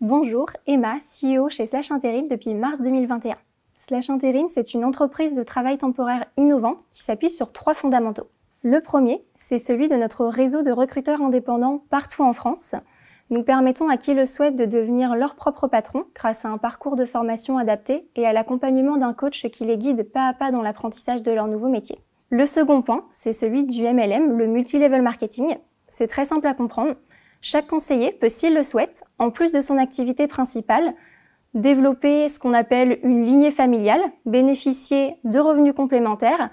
Bonjour, Emma, CEO chez Slash Intérim depuis mars 2021. Slash Intérim, c'est une entreprise de travail temporaire innovant qui s'appuie sur trois fondamentaux. Le premier, c'est celui de notre réseau de recruteurs indépendants partout en France. Nous permettons à qui le souhaite de devenir leur propre patron grâce à un parcours de formation adapté et à l'accompagnement d'un coach qui les guide pas à pas dans l'apprentissage de leur nouveau métier. Le second point, c'est celui du MLM, le multilevel marketing. C'est très simple à comprendre. Chaque conseiller peut, s'il le souhaite, en plus de son activité principale, développer ce qu'on appelle une lignée familiale, bénéficier de revenus complémentaires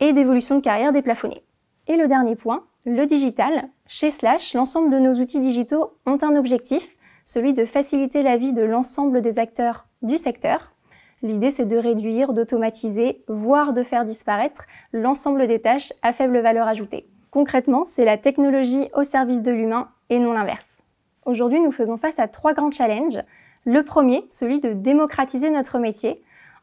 et d'évolution de carrière déplafonnée. Et le dernier point, le digital. Chez Slash, l'ensemble de nos outils digitaux ont un objectif, celui de faciliter la vie de l'ensemble des acteurs du secteur. L'idée, c'est de réduire, d'automatiser, voire de faire disparaître l'ensemble des tâches à faible valeur ajoutée. Concrètement, c'est la technologie au service de l'humain et non l'inverse. Aujourd'hui, nous faisons face à trois grands challenges. Le premier, celui de démocratiser notre métier.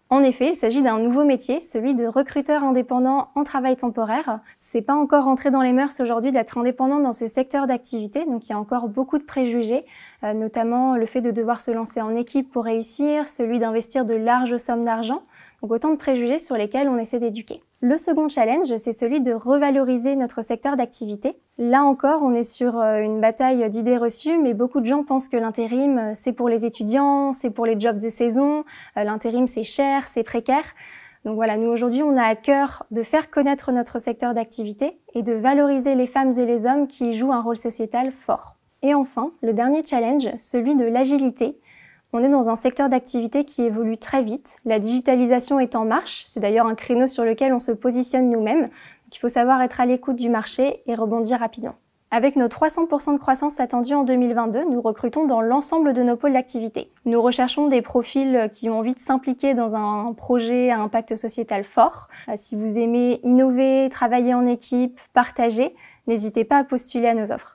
En effet, il s'agit d'un nouveau métier, celui de recruteur indépendant en travail temporaire. C'est pas encore rentré dans les mœurs aujourd'hui d'être indépendant dans ce secteur d'activité, donc il y a encore beaucoup de préjugés, euh, notamment le fait de devoir se lancer en équipe pour réussir, celui d'investir de larges sommes d'argent. Donc autant de préjugés sur lesquels on essaie d'éduquer. Le second challenge, c'est celui de revaloriser notre secteur d'activité. Là encore, on est sur euh, une bataille d'idées reçues, mais beaucoup de gens pensent que l'intérim, euh, c'est pour les étudiants, c'est pour les jobs de saison, euh, l'intérim, c'est cher, c'est précaire. Donc voilà, nous aujourd'hui, on a à cœur de faire connaître notre secteur d'activité et de valoriser les femmes et les hommes qui jouent un rôle sociétal fort. Et enfin, le dernier challenge, celui de l'agilité, on est dans un secteur d'activité qui évolue très vite. La digitalisation est en marche. C'est d'ailleurs un créneau sur lequel on se positionne nous-mêmes. il faut savoir être à l'écoute du marché et rebondir rapidement. Avec nos 300% de croissance attendue en 2022, nous recrutons dans l'ensemble de nos pôles d'activité. Nous recherchons des profils qui ont envie de s'impliquer dans un projet à impact sociétal fort. Euh, si vous aimez innover, travailler en équipe, partager, n'hésitez pas à postuler à nos offres.